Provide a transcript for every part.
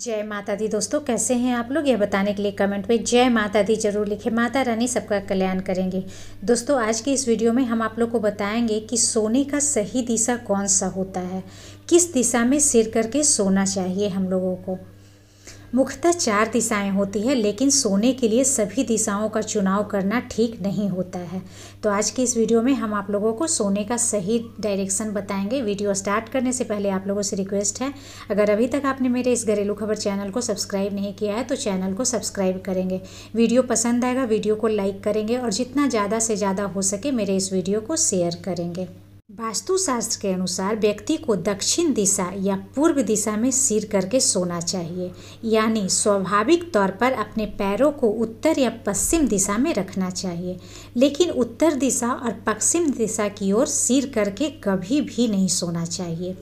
जय माता दी दोस्तों कैसे हैं आप लोग यह बताने के लिए कमेंट में जय माता दी जरूर लिखें माता रानी सबका कल्याण करेंगे दोस्तों आज की इस वीडियो में हम आप लोग को बताएंगे कि सोने का सही दिशा कौन सा होता है किस दिशा में सिर करके सोना चाहिए हम लोगों को मुख्यतः चार दिशाएं होती है लेकिन सोने के लिए सभी दिशाओं का चुनाव करना ठीक नहीं होता है तो आज की इस वीडियो में हम आप लोगों को सोने का सही डायरेक्शन बताएंगे वीडियो स्टार्ट करने से पहले आप लोगों से रिक्वेस्ट है अगर अभी तक आपने मेरे इस घरेलू खबर चैनल को सब्सक्राइब नहीं किया है तो चैनल को सब्सक्राइब करेंगे वीडियो पसंद आएगा वीडियो को लाइक करेंगे और जितना ज़्यादा से ज़्यादा हो सके मेरे इस वीडियो को शेयर करेंगे वास्तुशास्त्र के अनुसार व्यक्ति को दक्षिण दिशा या पूर्व दिशा में सिर करके सोना चाहिए यानी स्वाभाविक तौर पर अपने पैरों को उत्तर या पश्चिम दिशा में रखना चाहिए लेकिन उत्तर दिशा और पश्चिम दिशा की ओर सिर करके कभी भी नहीं सोना चाहिए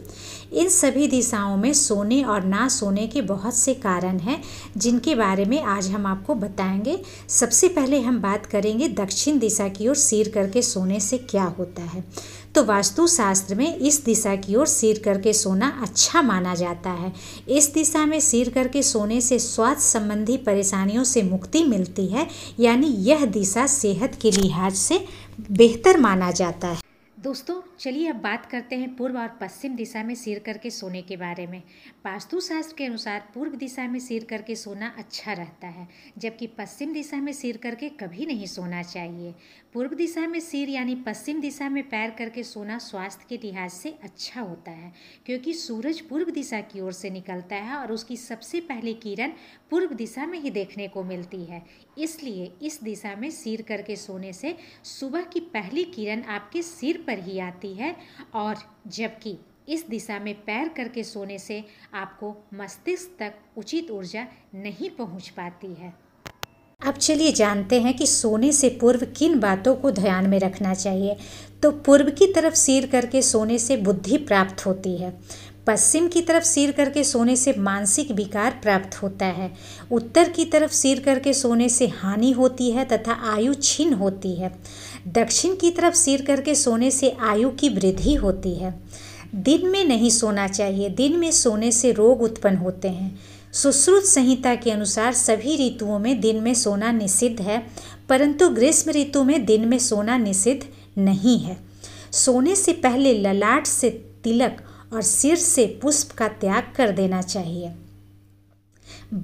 इन सभी दिशाओं में सोने और ना सोने के बहुत से कारण हैं जिनके बारे में आज हम आपको बताएंगे सबसे पहले हम बात करेंगे दक्षिण दिशा की ओर सिर करके सोने से क्या होता है तो वास्तुशास्त्र में इस दिशा की ओर सिर करके सोना अच्छा माना जाता है इस दिशा में सिर करके सोने से स्वास्थ्य संबंधी परेशानियों से मुक्ति मिलती है यानी यह दिशा सेहत के लिहाज से बेहतर माना जाता है दोस्तों चलिए अब बात करते हैं पूर्व और पश्चिम दिशा में सिर करके सोने के बारे में वास्तुशास्त्र के अनुसार पूर्व दिशा में सिर करके सोना अच्छा रहता है जबकि पश्चिम दिशा में सिर करके कभी नहीं सोना चाहिए पूर्व दिशा में सिर यानी पश्चिम दिशा में पैर करके सोना स्वास्थ्य के लिहाज से अच्छा होता है क्योंकि सूरज पूर्व दिशा की ओर से निकलता है और उसकी सबसे पहली किरण पूर्व दिशा में ही देखने को मिलती है इसलिए इस दिशा में सिर करके सोने से सुबह की पहली किरण आपके सिर पर पर ही आती है और जबकि इस दिशा में पैर करके सोने से आपको मस्तिष्क तक उचित ऊर्जा नहीं पहुंच पाती है अब चलिए जानते हैं कि सोने से पूर्व किन बातों को ध्यान में रखना चाहिए तो पूर्व की तरफ सिर करके सोने से बुद्धि प्राप्त होती है पश्चिम की तरफ सिर करके सोने से मानसिक विकार प्राप्त होता है उत्तर की तरफ सिर करके सोने से हानि होती है तथा आयु छिन्न होती है दक्षिण की तरफ सिर करके सोने से आयु की वृद्धि होती है दिन में नहीं सोना चाहिए दिन में सोने से रोग उत्पन्न होते हैं सुश्रुत संहिता के अनुसार सभी ऋतुओं में दिन में सोना निषिद्ध है परंतु ग्रीष्म ऋतु में दिन में सोना निषिद्ध नहीं है सोने से पहले ललाट से तिलक और सिर से पुष्प का त्याग कर देना चाहिए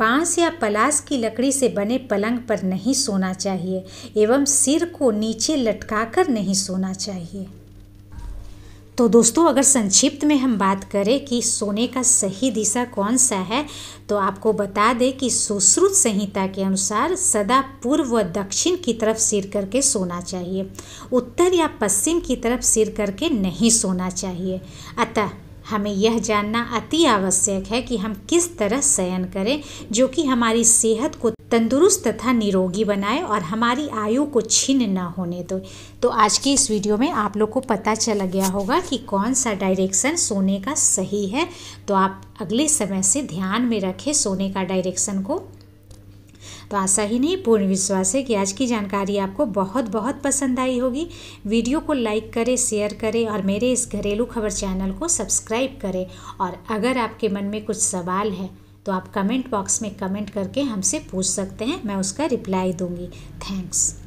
बांस या पलास की लकड़ी से बने पलंग पर नहीं सोना चाहिए एवं सिर को नीचे लटकाकर नहीं सोना चाहिए तो दोस्तों अगर संक्षिप्त में हम बात करें कि सोने का सही दिशा कौन सा है तो आपको बता दें कि सुश्रुत संहिता के अनुसार सदा पूर्व व दक्षिण की तरफ सिर करके सोना चाहिए उत्तर या पश्चिम की तरफ सिर करके नहीं सोना चाहिए अतः हमें यह जानना अति आवश्यक है कि हम किस तरह शयन करें जो कि हमारी सेहत को तंदुरुस्त तथा निरोगी बनाए और हमारी आयु को छीन न होने दो तो आज की इस वीडियो में आप लोग को पता चला गया होगा कि कौन सा डायरेक्शन सोने का सही है तो आप अगले समय से ध्यान में रखें सोने का डायरेक्शन को तो आशा ही नहीं पूर्ण विश्वास है कि आज की जानकारी आपको बहुत बहुत पसंद आई होगी वीडियो को लाइक करें शेयर करें और मेरे इस घरेलू खबर चैनल को सब्सक्राइब करें और अगर आपके मन में कुछ सवाल है तो आप कमेंट बॉक्स में कमेंट करके हमसे पूछ सकते हैं मैं उसका रिप्लाई दूंगी थैंक्स